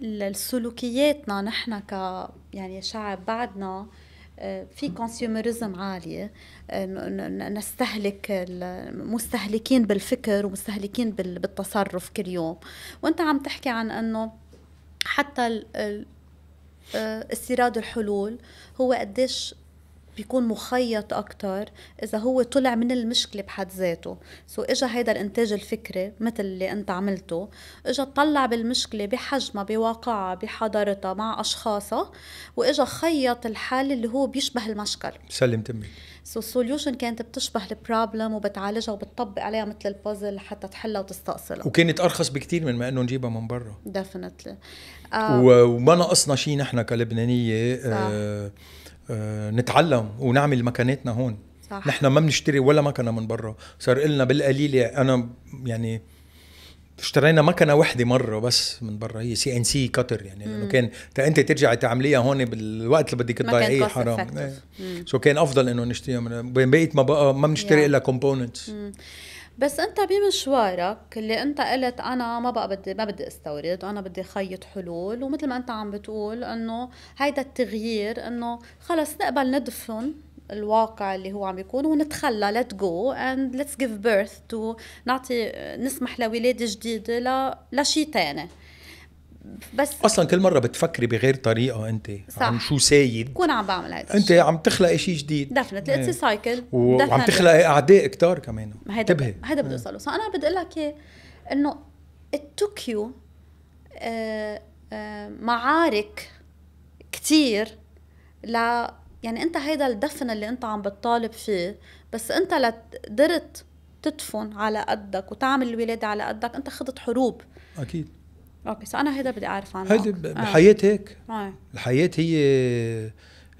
لسلوكياتنا نحن ك يعني شعب بعدنا آه، في كونسيومرزم عالية آه، نستهلك مستهلكين بالفكر ومستهلكين بالتصرف كل يوم وانت عم تحكي عن انه حتى آه، استيراد الحلول هو قديش بيكون مخيط اكثر إذا هو طلع من المشكلة بحد ذاته سو اجى هيدا الإنتاج الفكري مثل اللي أنت عملته اجى طلع بالمشكلة بحجمها بواقعها بحضارتها مع أشخاصها واجى خيط الحل اللي هو بيشبه المشكل سلم تمي سو السوليوشن كانت بتشبه البروبلم وبتعالجها وبتطبق عليها مثل البازل حتى تحلها وتستأصلها وكانت أرخص بكتير من ما إنه نجيبها من برا ديفنتلي آه. وما نقصنا شيء نحن كلبنانيه آه. آه آه، نتعلم ونعمل مكانتنا هون صح. نحن ما بنشتري ولا مكنه من برا صار لنا بالقليله يعني انا يعني اشترينا مكنه وحده مره بس من برا هي سي ان سي كتر يعني لانه كان انت ترجع تعمليها هون بالوقت اللي بدك تضيعيه حرام سو إيه. كان افضل انه نشتريها من بقيت ما بقى ما بنشتري الا كومبوننتس بس انت بمشوارك اللي انت قلت انا ما بقى بدي ما بدي استورد وانا بدي خيط حلول ومثل ما انت عم بتقول انه هيدا التغيير انه خلص نقبل ندفن الواقع اللي هو عم بيكون ونتخلى ليت جو اند ليتس جيف بيرث تو نعطي نسمح لولاده جديده ل... لشيء ثاني بس اصلا كل مره بتفكري بغير طريقه انت صح. عن شو سايد كون عم بعمل هذا انت عم تخلقي شيء جديد دفنتلي اتس سايكل وعم تخلقي اعداء كتار كمان انتبهي هذا بدي إيه. اوصله صح انا بدي اقول لك إيه، انه توك يو آه، آه، معارك كتير ل يعني انت هيدا الدفن اللي انت عم بتطالب فيه بس انت لقدرت تدفن على قدك وتعمل الولاده على قدك انت خضت حروب اكيد اوكي سو انا هذا بدي اعرف عنه هيدا الحياه آه. هيك آه. الحياه هي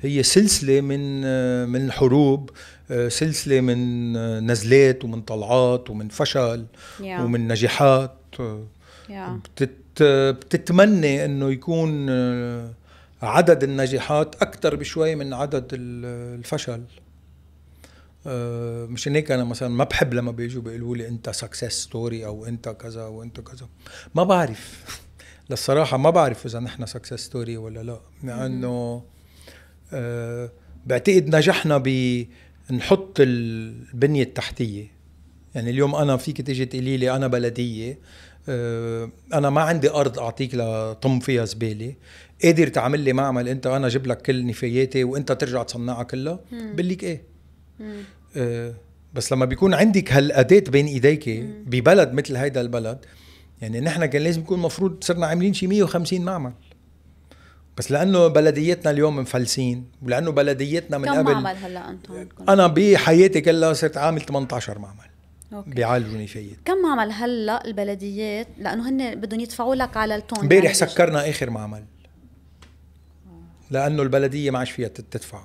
هي سلسله من من حروب آه، سلسله من آه، نزلات ومن طلعات ومن فشل yeah. ومن نجاحات yeah. بتت بتتمنى انه يكون عدد النجاحات اكثر بشوي من عدد الفشل آه، مشان هيك انا مثلا ما بحب لما بيجوا بيقولوا لي انت سكسس ستوري او انت كذا وانت كذا ما بعرف للصراحه ما بعرف اذا نحن سكسس ستوري ولا لا لانه آه بعتقد نجحنا بنحط البنيه التحتيه يعني اليوم انا فيك تيجي تقولي لي انا بلديه آه انا ما عندي ارض اعطيك لطم فيها زباله قادر تعمل لي معمل انت انا اجيب لك كل نفاياتي وانت ترجع تصنعها كلها بقول لك ايه آه، بس لما بيكون عندك هالاداه بين ايديك ببلد مثل هيدا البلد يعني نحن كان لازم يكون مفروض صرنا عاملين شي 150 معمل بس لانه بلديتنا اليوم مفلسين ولانه بلديتنا من كم قبل كم معمل هلا انتم انا بحياتي كلها صرت عامل 18 معمل أوكي. بيعالجوا نفايات كم معمل هلا البلديات لانه هن بدهم يدفعوا لك على التون امبارح يعني. سكرنا اخر معمل لانه البلديه ما عادش فيها تدفع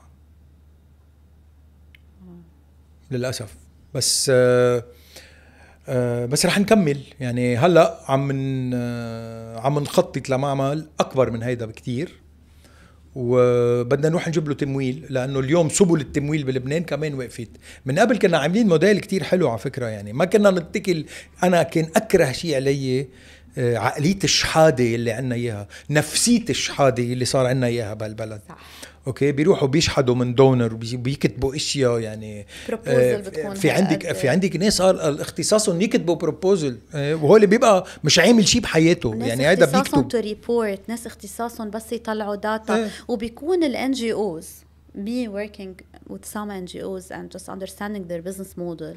للاسف بس آه، آه، بس رح نكمل يعني هلا عم من آه، عم نخطط لمعمل اكبر من هيدا بكتير وبدنا نروح نجيب له تمويل لانه اليوم سبل التمويل بلبنان كمان وقفت من قبل كنا عاملين موديل كتير حلو على فكره يعني ما كنا نتكل انا كان اكره شيء علي عقليه الشحاده اللي عنا اياها نفسيه الشحاده اللي صار عنا اياها بهالبلد صح. اوكي بيروحوا بيشحدوا من دونر وبيكتبوا اشياء يعني آه، في عندك في عندك ناس اختصاصهم يكتبوا بروبوزل آه، وهو اللي بيبقى مش عامل شيء بحياته يعني هذا بيكتب ناس اختصاصهم تو ريبورت ناس اختصاصهم بس يطلعوا داتا آه. وبيكون الان جي اوز وذ سام ان جي اوز اند جاست understanding ذير بزنس موديل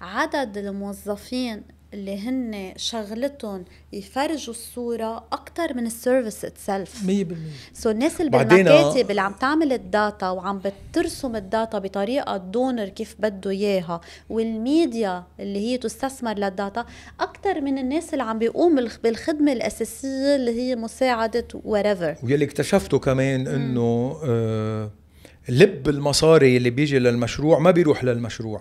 عدد الموظفين اللي هن شغلتهم يفرجوا الصوره اكثر من السيرفيس اتسلف 100% سو الناس اللي بالمكاتب آه. اللي عم تعمل الداتا وعم بترسم الداتا بطريقه الدونر كيف بده اياها والميديا اللي هي تستثمر للداتا اكثر من الناس اللي عم بيقوم بالخدمه الاساسيه اللي هي مساعده وريفر واللي اكتشفته كمان انه آه لب المصاري اللي بيجي للمشروع ما بيروح للمشروع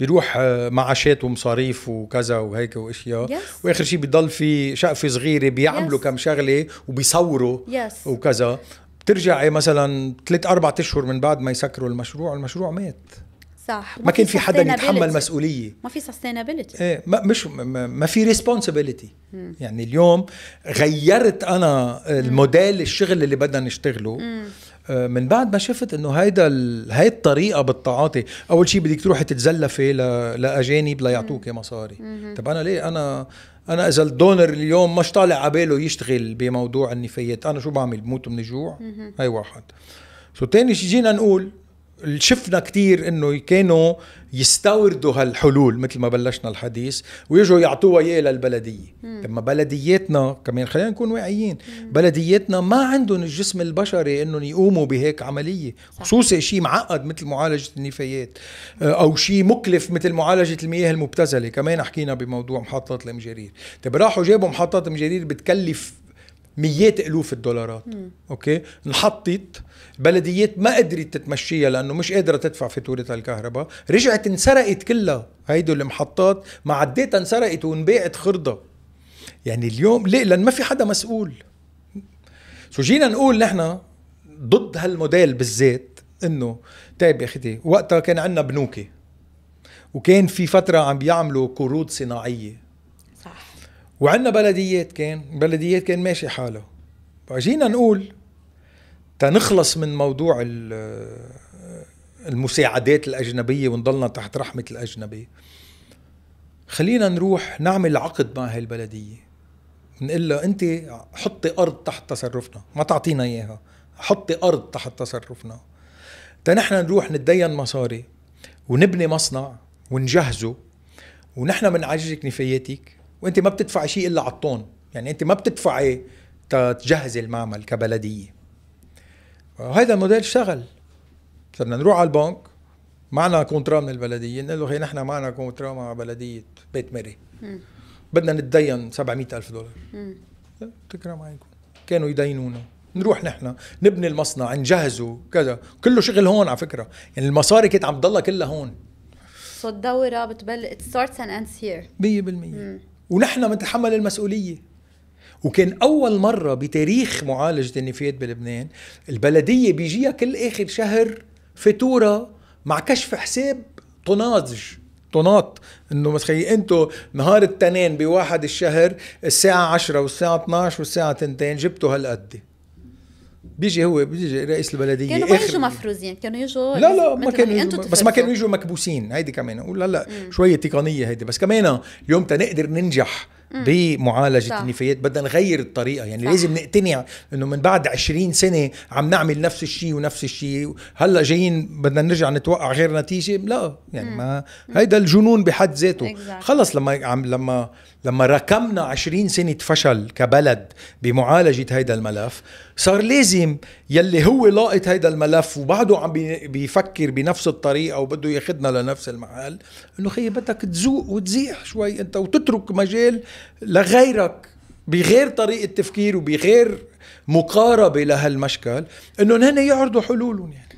بيروح آه، معاشات ومصاريف وكذا وهيك واشياء yes. واخر شيء بضل في شقفه صغيره بيعملوا yes. كم شغله وبيصوروا yes. وكذا بترجعي إيه، مثلا ثلاث اربع اشهر من بعد ما يسكروا المشروع المشروع مات صح ما, ما كان في حدا يتحمل مسؤوليه ما في سستينابيلتي ايه ما مش ما, ما في ريسبونسبيلتي يعني اليوم غيرت انا الموديل الشغل اللي بدنا نشتغله مم. آه، من بعد ما شفت انه هيدا هاي الطريقه بالتعاطي اول شيء بدك تروحي تتزلفي لاجانب ليعطوكي مصاري طب انا ليه انا انا اذا الدونر اليوم مش طالع عباله يشتغل بموضوع النفايات انا شو بعمل بموت من الجوع هاي واحد سو تاني شيء جينا نقول شفنا كتير انه كانوا يستوردوا هالحلول مثل ما بلشنا الحديث ويجوا يعطوها اياه للبلديه لما بلدياتنا كمان خلينا نكون واعيين بلدياتنا ما عندهم الجسم البشري انهم يقوموا بهيك عمليه خصوصا شيء معقد مثل معالجه النفايات آه، او شيء مكلف مثل معالجه المياه المبتذله كمان حكينا بموضوع محطات المجرير طيب راحوا جابوا محطات مجرير بتكلف ميات الوف الدولارات مم. اوكي انحطت بلديات ما قدرت تتمشيها لانه مش قادره تدفع فاتوره الكهرباء رجعت انسرقت كلها هيدو المحطات ما عديت انسرقت وانباعت خرده يعني اليوم ليه لان ما في حدا مسؤول سو جينا نقول نحن ضد هالموديل بالذات انه طيب يا اختي وقتها كان عندنا بنوكي وكان في فتره عم بيعملوا قروض صناعيه وعندنا بلديات كان بلديات كان ماشي حاله فجينا نقول تنخلص من موضوع المساعدات الأجنبية ونضلنا تحت رحمة الأجنبي خلينا نروح نعمل عقد مع هالبلدية نقول لها أنت حطي أرض تحت تصرفنا ما تعطينا إياها حطي أرض تحت تصرفنا تنحنا نروح نتدين مصاري ونبني مصنع ونجهزه ونحن بنعجرك نفاياتك وانت ما بتدفع شيء الا على الطون يعني انت ما بتدفعي إيه؟ تجهزي المعمل كبلديه هذا الموديل اشتغل صرنا نروح على البنك معنا كونترا من البلديه نقول له هي نحن معنا كونترا مع بلديه بيت مري بدنا نتدين 700 الف دولار تكرم عينكم كانوا يدينونا نروح نحن نبني المصنع نجهزه كذا كله شغل هون على فكره يعني المصاري كانت عم تضلها كلها هون سو الدوره بتبلش ات ستارتس اند ends here 100% ونحن بنتحمل المسؤوليه وكان اول مره بتاريخ معالجه النفايات بلبنان البلديه بيجيها كل اخر شهر فاتوره مع كشف حساب طناج طناط انه مسخي انتو نهار التنين بواحد الشهر الساعه 10 والساعه 12 والساعه 2 جبتوا هالقد بيجي هو بيجي رئيس البلديه كانوا ما يجوا مفروزين كانوا يجوا لا لا ما كانوا يجوا بس ما كانوا يجوا مكبوسين هيدي كمان لا هلا شويه تقنيه هيدي بس كمان اليوم تنقدر ننجح بمعالجه صح. النفايات بدنا نغير الطريقه يعني صح. لازم نقتنع انه من بعد 20 سنه عم نعمل نفس الشيء ونفس الشيء هلا جايين بدنا نرجع نتوقع غير نتيجه لا يعني ما هيدا الجنون بحد ذاته خلص لما عم لما لما ركمنا 20 سنة فشل كبلد بمعالجة هيدا الملف صار لازم يلي هو لاقط هيدا الملف وبعده عم بيفكر بنفس الطريقة وبده ياخدنا لنفس المحل انه خيي بدك تزوق وتزيح شوي انت وتترك مجال لغيرك بغير طريقة تفكير وبغير مقاربة لهالمشكل انه هن يعرضوا حلولهم يعني